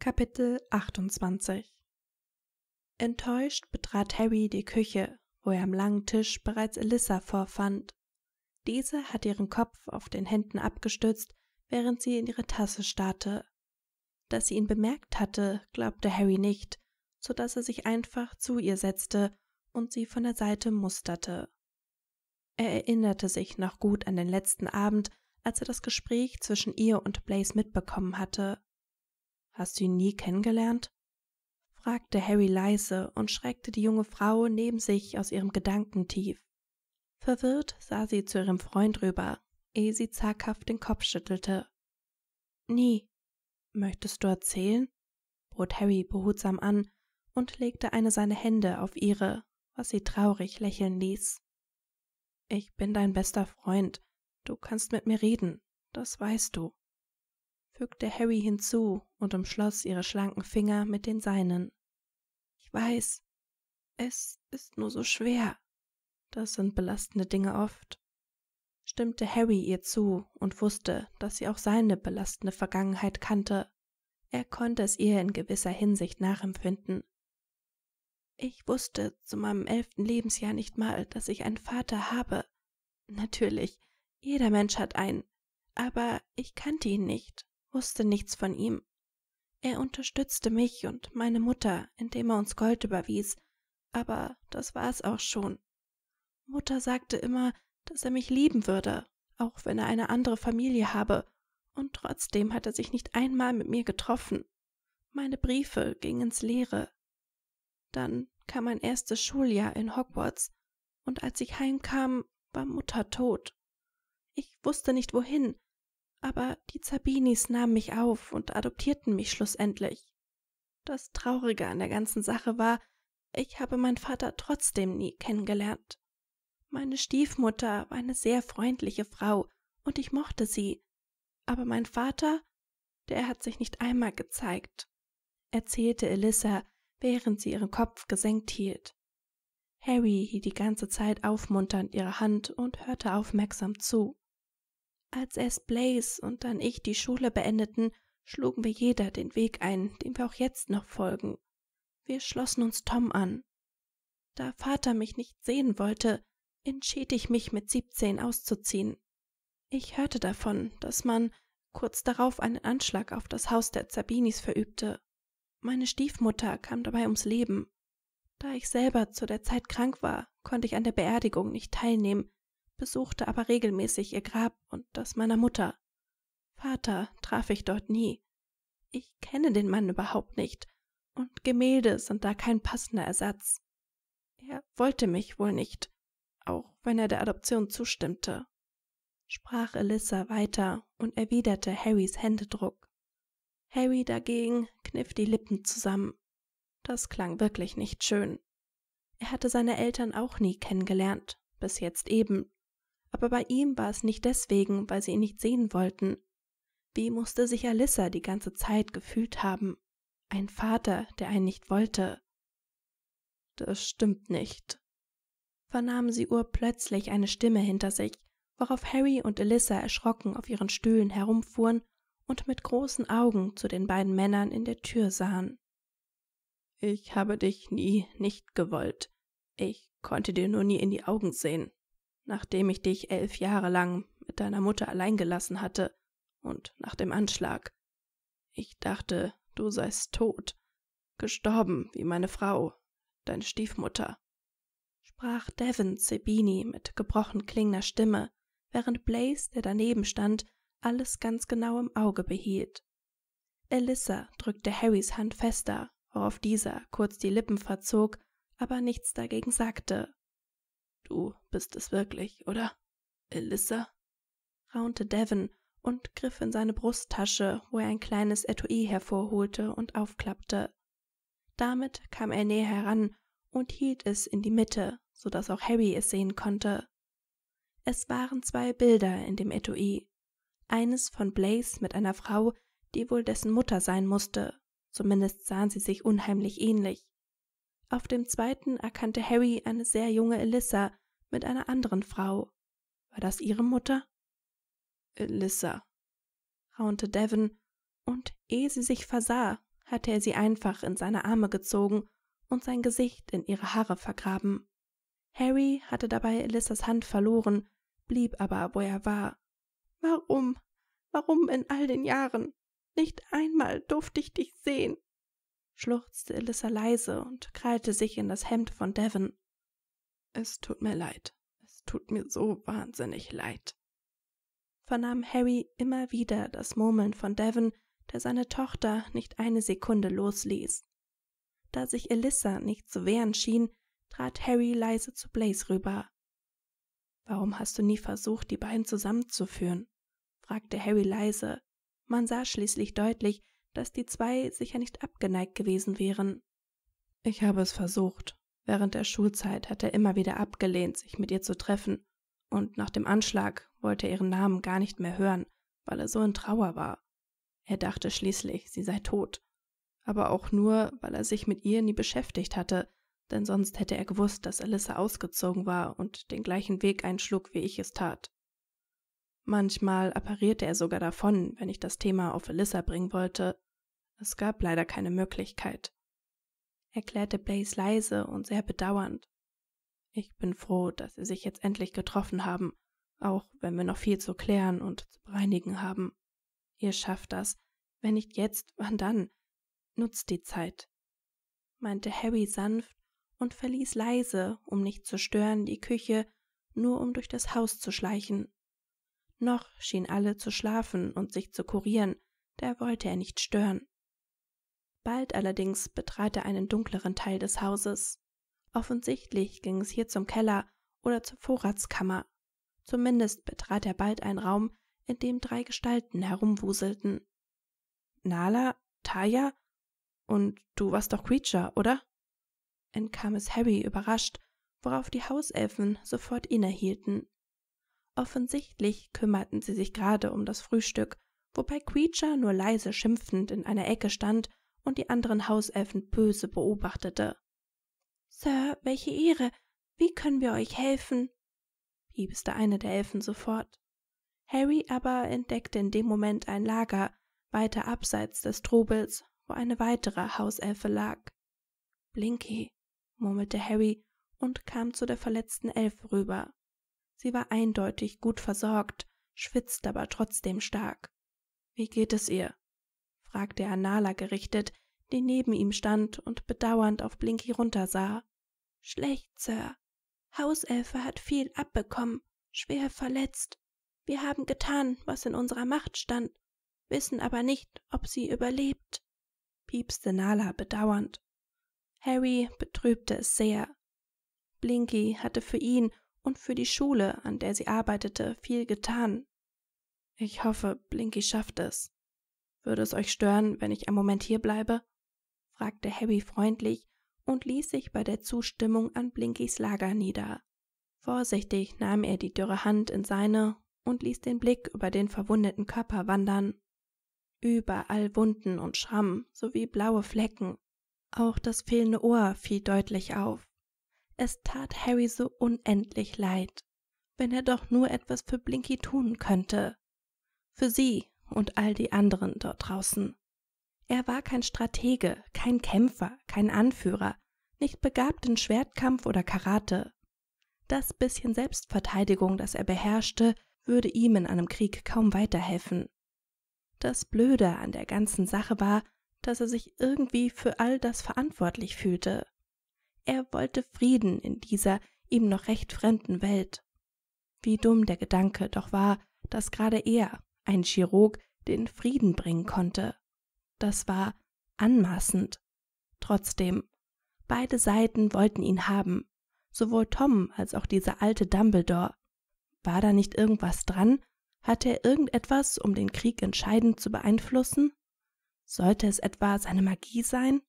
Kapitel 28 Enttäuscht betrat Harry die Küche, wo er am langen Tisch bereits Elissa vorfand. Diese hatte ihren Kopf auf den Händen abgestützt, während sie in ihre Tasse starrte. Dass sie ihn bemerkt hatte, glaubte Harry nicht, so dass er sich einfach zu ihr setzte und sie von der Seite musterte. Er erinnerte sich noch gut an den letzten Abend, als er das Gespräch zwischen ihr und Blaze mitbekommen hatte. Hast du ihn nie kennengelernt? fragte Harry leise und schreckte die junge Frau neben sich aus ihrem Gedankentief. Verwirrt sah sie zu ihrem Freund rüber, ehe sie zaghaft den Kopf schüttelte. Nie. Möchtest du erzählen? bot Harry behutsam an und legte eine seiner Hände auf ihre, was sie traurig lächeln ließ. Ich bin dein bester Freund. Du kannst mit mir reden, das weißt du fügte Harry hinzu und umschloss ihre schlanken Finger mit den seinen. Ich weiß, es ist nur so schwer. Das sind belastende Dinge oft. Stimmte Harry ihr zu und wusste, dass sie auch seine belastende Vergangenheit kannte. Er konnte es ihr in gewisser Hinsicht nachempfinden. Ich wusste zu meinem elften Lebensjahr nicht mal, dass ich einen Vater habe. Natürlich, jeder Mensch hat einen, aber ich kannte ihn nicht wusste nichts von ihm. Er unterstützte mich und meine Mutter, indem er uns Gold überwies, aber das war es auch schon. Mutter sagte immer, dass er mich lieben würde, auch wenn er eine andere Familie habe, und trotzdem hat er sich nicht einmal mit mir getroffen. Meine Briefe gingen ins Leere. Dann kam mein erstes Schuljahr in Hogwarts, und als ich heimkam, war Mutter tot. Ich wusste nicht wohin, aber die Zabinis nahmen mich auf und adoptierten mich schlussendlich. Das Traurige an der ganzen Sache war, ich habe meinen Vater trotzdem nie kennengelernt. Meine Stiefmutter war eine sehr freundliche Frau, und ich mochte sie, aber mein Vater, der hat sich nicht einmal gezeigt, erzählte Elissa, während sie ihren Kopf gesenkt hielt. Harry hielt die ganze Zeit aufmunternd ihre Hand und hörte aufmerksam zu. Als erst Blaze und dann ich die Schule beendeten, schlugen wir jeder den Weg ein, dem wir auch jetzt noch folgen. Wir schlossen uns Tom an. Da Vater mich nicht sehen wollte, entschied ich mich mit siebzehn auszuziehen. Ich hörte davon, dass man kurz darauf einen Anschlag auf das Haus der Zabinis verübte. Meine Stiefmutter kam dabei ums Leben. Da ich selber zu der Zeit krank war, konnte ich an der Beerdigung nicht teilnehmen, besuchte aber regelmäßig ihr Grab und das meiner Mutter. Vater traf ich dort nie. Ich kenne den Mann überhaupt nicht, und Gemälde sind da kein passender Ersatz. Er wollte mich wohl nicht, auch wenn er der Adoption zustimmte, sprach Elissa weiter und erwiderte Harrys Händedruck. Harry dagegen kniff die Lippen zusammen. Das klang wirklich nicht schön. Er hatte seine Eltern auch nie kennengelernt, bis jetzt eben, aber bei ihm war es nicht deswegen, weil sie ihn nicht sehen wollten. Wie musste sich Alissa die ganze Zeit gefühlt haben? Ein Vater, der einen nicht wollte. Das stimmt nicht, vernahmen sie urplötzlich eine Stimme hinter sich, worauf Harry und Elissa erschrocken auf ihren Stühlen herumfuhren und mit großen Augen zu den beiden Männern in der Tür sahen. Ich habe dich nie nicht gewollt. Ich konnte dir nur nie in die Augen sehen nachdem ich dich elf Jahre lang mit deiner Mutter allein gelassen hatte und nach dem Anschlag. Ich dachte, du seist tot, gestorben wie meine Frau, deine Stiefmutter, sprach Devon Sebini mit gebrochen klingender Stimme, während Blaze, der daneben stand, alles ganz genau im Auge behielt. Elissa drückte Harrys Hand fester, worauf dieser kurz die Lippen verzog, aber nichts dagegen sagte. Du bist es wirklich, oder? Elissa? raunte Devon und griff in seine Brusttasche, wo er ein kleines Etui hervorholte und aufklappte. Damit kam er näher heran und hielt es in die Mitte, so dass auch Harry es sehen konnte. Es waren zwei Bilder in dem Etui. Eines von Blaze mit einer Frau, die wohl dessen Mutter sein musste, zumindest sahen sie sich unheimlich ähnlich, auf dem zweiten erkannte Harry eine sehr junge Elissa mit einer anderen Frau. War das ihre Mutter? Elissa, raunte Devon, und ehe sie sich versah, hatte er sie einfach in seine Arme gezogen und sein Gesicht in ihre Haare vergraben. Harry hatte dabei Elissas Hand verloren, blieb aber, wo er war. Warum? Warum in all den Jahren? Nicht einmal durfte ich dich sehen schluchzte Elissa leise und krallte sich in das Hemd von Devon. Es tut mir leid. Es tut mir so wahnsinnig leid. Vernahm Harry immer wieder das Murmeln von Devon, der seine Tochter nicht eine Sekunde losließ. Da sich Elissa nicht zu wehren schien, trat Harry leise zu Blaze rüber. Warum hast du nie versucht, die beiden zusammenzuführen? fragte Harry leise. Man sah schließlich deutlich, dass die zwei sicher nicht abgeneigt gewesen wären. Ich habe es versucht. Während der Schulzeit hat er immer wieder abgelehnt, sich mit ihr zu treffen, und nach dem Anschlag wollte er ihren Namen gar nicht mehr hören, weil er so in Trauer war. Er dachte schließlich, sie sei tot, aber auch nur, weil er sich mit ihr nie beschäftigt hatte, denn sonst hätte er gewusst, dass Alyssa ausgezogen war und den gleichen Weg einschlug, wie ich es tat. Manchmal apparierte er sogar davon, wenn ich das Thema auf Alyssa bringen wollte, es gab leider keine Möglichkeit, erklärte Blaze leise und sehr bedauernd. Ich bin froh, dass Sie sich jetzt endlich getroffen haben, auch wenn wir noch viel zu klären und zu bereinigen haben. Ihr schafft das. Wenn nicht jetzt, wann dann? Nutzt die Zeit, meinte Harry sanft und verließ leise, um nicht zu stören, die Küche, nur um durch das Haus zu schleichen. Noch schienen alle zu schlafen und sich zu kurieren, da wollte er nicht stören. Bald allerdings betrat er einen dunkleren Teil des Hauses. Offensichtlich ging es hier zum Keller oder zur Vorratskammer. Zumindest betrat er bald einen Raum, in dem drei Gestalten herumwuselten. Nala, Taya und du warst doch Creature, oder? Entkam es Harry überrascht, worauf die Hauselfen sofort innehielten. Offensichtlich kümmerten sie sich gerade um das Frühstück, wobei Creature nur leise schimpfend in einer Ecke stand und die anderen Hauselfen böse beobachtete. Sir, welche Ehre! Wie können wir euch helfen? piepste eine der Elfen sofort. Harry aber entdeckte in dem Moment ein Lager, weiter abseits des Trubels, wo eine weitere Hauselfe lag. Blinky, murmelte Harry und kam zu der verletzten Elfe rüber. Sie war eindeutig gut versorgt, schwitzte aber trotzdem stark. Wie geht es ihr? fragte er Nala gerichtet, die neben ihm stand und bedauernd auf Blinky runtersah. Schlecht, Sir. Hauselfe hat viel abbekommen, schwer verletzt. Wir haben getan, was in unserer Macht stand, wissen aber nicht, ob sie überlebt, piepste Nala bedauernd. Harry betrübte es sehr. Blinky hatte für ihn und für die Schule, an der sie arbeitete, viel getan. Ich hoffe, Blinky schafft es, würde es euch stören, wenn ich einen Moment hier bleibe? fragte Harry freundlich und ließ sich bei der Zustimmung an Blinkys Lager nieder. Vorsichtig nahm er die dürre Hand in seine und ließ den Blick über den verwundeten Körper wandern. Überall Wunden und Schrammen sowie blaue Flecken. Auch das fehlende Ohr fiel deutlich auf. Es tat Harry so unendlich leid, wenn er doch nur etwas für Blinky tun könnte. Für sie, und all die anderen dort draußen. Er war kein Stratege, kein Kämpfer, kein Anführer, nicht begabt in Schwertkampf oder Karate. Das bisschen Selbstverteidigung, das er beherrschte, würde ihm in einem Krieg kaum weiterhelfen. Das Blöde an der ganzen Sache war, dass er sich irgendwie für all das verantwortlich fühlte. Er wollte Frieden in dieser ihm noch recht fremden Welt. Wie dumm der Gedanke doch war, dass gerade er, ein Chirurg den Frieden bringen konnte. Das war anmaßend. Trotzdem, beide Seiten wollten ihn haben, sowohl Tom als auch dieser alte Dumbledore. War da nicht irgendwas dran? Hatte er irgendetwas, um den Krieg entscheidend zu beeinflussen? Sollte es etwa seine Magie sein?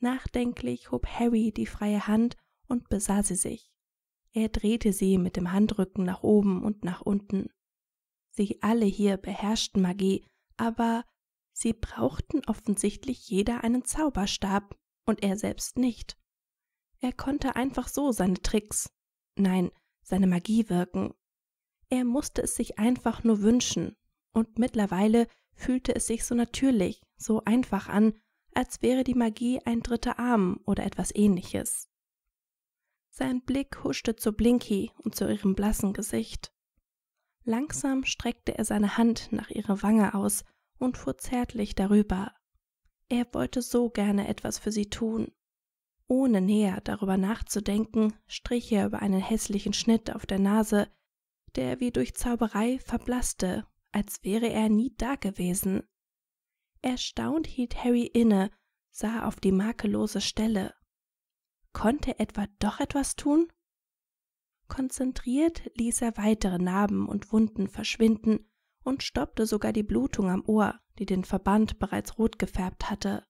Nachdenklich hob Harry die freie Hand und besah sie sich. Er drehte sie mit dem Handrücken nach oben und nach unten die alle hier beherrschten Magie, aber sie brauchten offensichtlich jeder einen Zauberstab und er selbst nicht. Er konnte einfach so seine Tricks, nein, seine Magie wirken. Er musste es sich einfach nur wünschen, und mittlerweile fühlte es sich so natürlich, so einfach an, als wäre die Magie ein dritter Arm oder etwas ähnliches. Sein Blick huschte zu Blinky und zu ihrem blassen Gesicht. Langsam streckte er seine Hand nach ihrer Wange aus und fuhr zärtlich darüber. Er wollte so gerne etwas für sie tun. Ohne näher darüber nachzudenken, strich er über einen hässlichen Schnitt auf der Nase, der wie durch Zauberei verblasste, als wäre er nie dagewesen. Erstaunt hielt Harry inne, sah auf die makellose Stelle. Konnte etwa doch etwas tun? Konzentriert ließ er weitere Narben und Wunden verschwinden und stoppte sogar die Blutung am Ohr, die den Verband bereits rot gefärbt hatte.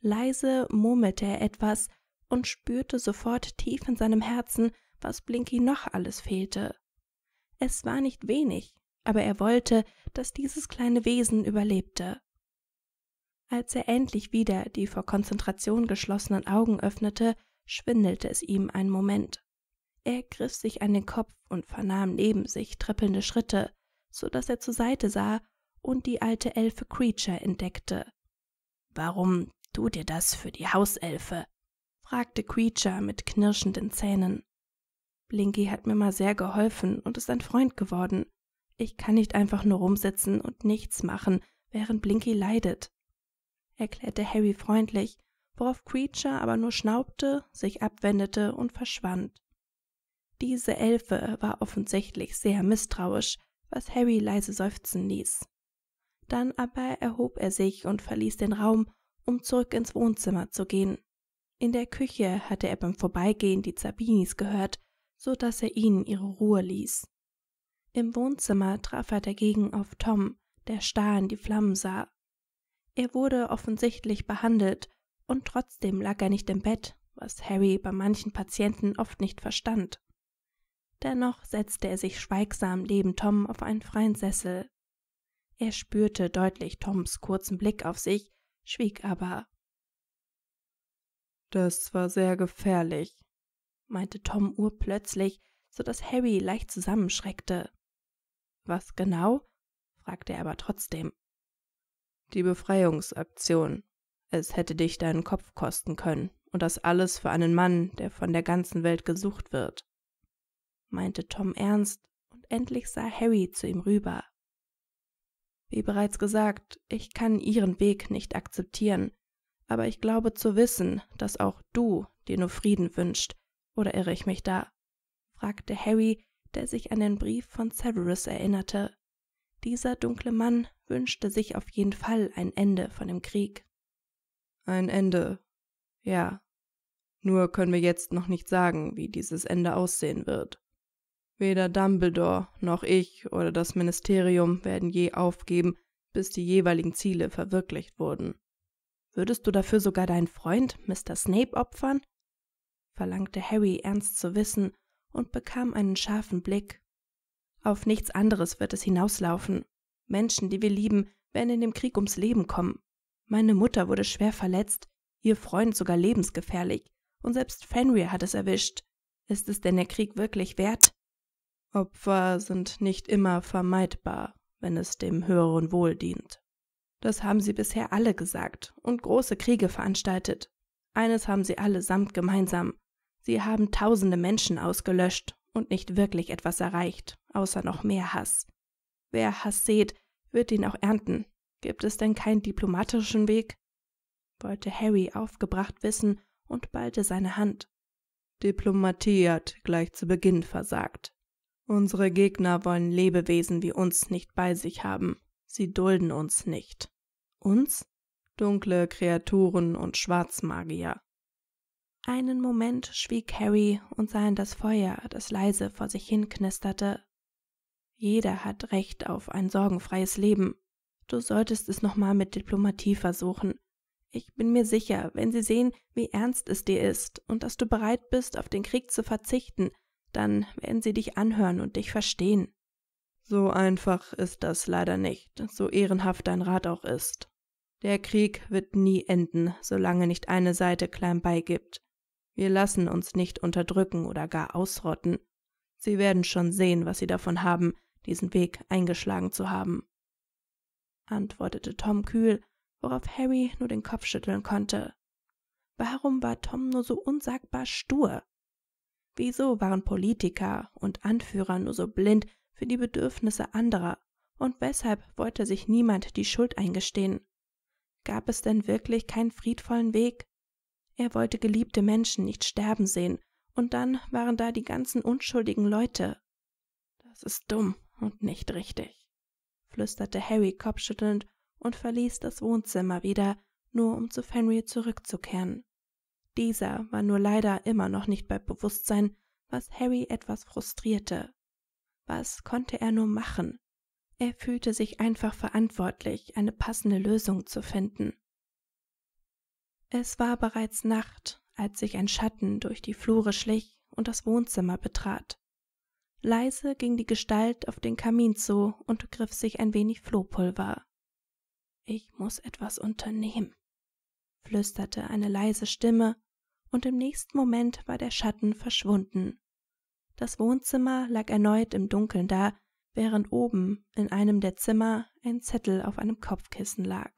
Leise murmelte er etwas und spürte sofort tief in seinem Herzen, was Blinky noch alles fehlte. Es war nicht wenig, aber er wollte, dass dieses kleine Wesen überlebte. Als er endlich wieder die vor Konzentration geschlossenen Augen öffnete, schwindelte es ihm einen Moment er griff sich an den kopf und vernahm neben sich trippelnde schritte so daß er zur seite sah und die alte elfe creature entdeckte warum tut ihr das für die hauselfe fragte creature mit knirschenden zähnen blinky hat mir mal sehr geholfen und ist ein freund geworden ich kann nicht einfach nur rumsitzen und nichts machen während blinky leidet erklärte harry freundlich worauf creature aber nur schnaubte sich abwendete und verschwand diese Elfe war offensichtlich sehr misstrauisch, was Harry leise seufzen ließ. Dann aber erhob er sich und verließ den Raum, um zurück ins Wohnzimmer zu gehen. In der Küche hatte er beim Vorbeigehen die Zabinis gehört, so dass er ihnen ihre Ruhe ließ. Im Wohnzimmer traf er dagegen auf Tom, der starr in die Flammen sah. Er wurde offensichtlich behandelt und trotzdem lag er nicht im Bett, was Harry bei manchen Patienten oft nicht verstand. Dennoch setzte er sich schweigsam neben Tom auf einen freien Sessel. Er spürte deutlich Toms kurzen Blick auf sich, schwieg aber. Das war sehr gefährlich, meinte Tom urplötzlich, so dass Harry leicht zusammenschreckte. Was genau? fragte er aber trotzdem. Die Befreiungsaktion. Es hätte dich deinen Kopf kosten können, und das alles für einen Mann, der von der ganzen Welt gesucht wird meinte Tom ernst, und endlich sah Harry zu ihm rüber. Wie bereits gesagt, ich kann Ihren Weg nicht akzeptieren, aber ich glaube zu wissen, dass auch du dir nur Frieden wünscht, oder irre ich mich da? fragte Harry, der sich an den Brief von Severus erinnerte. Dieser dunkle Mann wünschte sich auf jeden Fall ein Ende von dem Krieg. Ein Ende, ja. Nur können wir jetzt noch nicht sagen, wie dieses Ende aussehen wird. Weder Dumbledore noch ich oder das Ministerium werden je aufgeben, bis die jeweiligen Ziele verwirklicht wurden. Würdest du dafür sogar deinen Freund, Mr. Snape, opfern? verlangte Harry ernst zu wissen und bekam einen scharfen Blick. Auf nichts anderes wird es hinauslaufen. Menschen, die wir lieben, werden in dem Krieg ums Leben kommen. Meine Mutter wurde schwer verletzt, ihr Freund sogar lebensgefährlich, und selbst Fenrir hat es erwischt. Ist es denn der Krieg wirklich wert? Opfer sind nicht immer vermeidbar, wenn es dem höheren Wohl dient. Das haben sie bisher alle gesagt und große Kriege veranstaltet. Eines haben sie allesamt gemeinsam. Sie haben tausende Menschen ausgelöscht und nicht wirklich etwas erreicht, außer noch mehr Hass. Wer Hass seht, wird ihn auch ernten. Gibt es denn keinen diplomatischen Weg? wollte Harry aufgebracht wissen und ballte seine Hand. Diplomatie hat gleich zu Beginn versagt, Unsere Gegner wollen Lebewesen wie uns nicht bei sich haben. Sie dulden uns nicht. Uns? Dunkle Kreaturen und Schwarzmagier. Einen Moment schwieg Harry und sah in das Feuer, das leise vor sich hin knisterte. Jeder hat Recht auf ein sorgenfreies Leben. Du solltest es nochmal mit Diplomatie versuchen. Ich bin mir sicher, wenn sie sehen, wie ernst es dir ist und dass du bereit bist, auf den Krieg zu verzichten, dann werden sie dich anhören und dich verstehen. So einfach ist das leider nicht, so ehrenhaft dein Rat auch ist. Der Krieg wird nie enden, solange nicht eine Seite klein beigibt. Wir lassen uns nicht unterdrücken oder gar ausrotten. Sie werden schon sehen, was sie davon haben, diesen Weg eingeschlagen zu haben. Antwortete Tom kühl, worauf Harry nur den Kopf schütteln konnte. Warum war Tom nur so unsagbar stur? Wieso waren Politiker und Anführer nur so blind für die Bedürfnisse anderer und weshalb wollte sich niemand die Schuld eingestehen? Gab es denn wirklich keinen friedvollen Weg? Er wollte geliebte Menschen nicht sterben sehen, und dann waren da die ganzen unschuldigen Leute. Das ist dumm und nicht richtig, flüsterte Harry kopfschüttelnd und verließ das Wohnzimmer wieder, nur um zu Fenrir zurückzukehren. Dieser war nur leider immer noch nicht bei Bewusstsein, was Harry etwas frustrierte. Was konnte er nur machen? Er fühlte sich einfach verantwortlich, eine passende Lösung zu finden. Es war bereits Nacht, als sich ein Schatten durch die Flure schlich und das Wohnzimmer betrat. Leise ging die Gestalt auf den Kamin zu und griff sich ein wenig Flohpulver. Ich muss etwas unternehmen, flüsterte eine leise Stimme, und im nächsten Moment war der Schatten verschwunden. Das Wohnzimmer lag erneut im Dunkeln da, während oben in einem der Zimmer ein Zettel auf einem Kopfkissen lag.